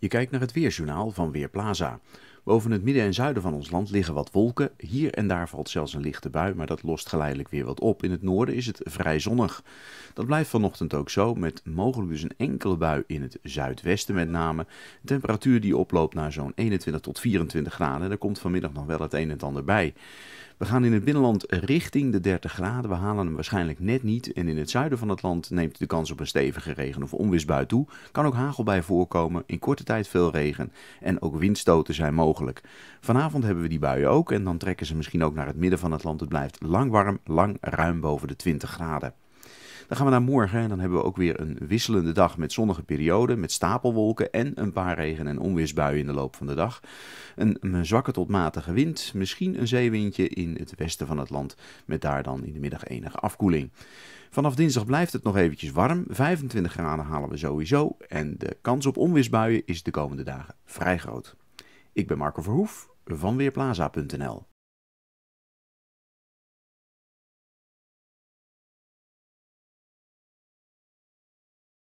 Je kijkt naar het weerjournaal van Weerplaza. Boven het midden en zuiden van ons land liggen wat wolken. Hier en daar valt zelfs een lichte bui, maar dat lost geleidelijk weer wat op. In het noorden is het vrij zonnig. Dat blijft vanochtend ook zo, met mogelijk dus een enkele bui in het zuidwesten met name. De temperatuur die oploopt naar zo'n 21 tot 24 graden. Daar komt vanmiddag nog wel het een en ander bij. We gaan in het binnenland richting de 30 graden. We halen hem waarschijnlijk net niet. En in het zuiden van het land neemt de kans op een stevige regen- of onweersbui toe. Kan ook hagel bij voorkomen, in korte tijd veel regen en ook windstoten zijn mogelijk. Vanavond hebben we die buien ook en dan trekken ze misschien ook naar het midden van het land. Het blijft lang warm, lang ruim boven de 20 graden. Dan gaan we naar morgen en dan hebben we ook weer een wisselende dag met zonnige perioden, met stapelwolken en een paar regen- en onweersbuien in de loop van de dag. Een, zwakke tot matige wind, misschien een zeewindje in het westen van het land, met daar dan in de middag enige afkoeling. Vanaf dinsdag blijft het nog eventjes warm. 25 graden halen we sowieso. En de kans op onweersbuien is de komende dagen vrij groot. Ik ben Marco Verhoef van Weerplaza.nl.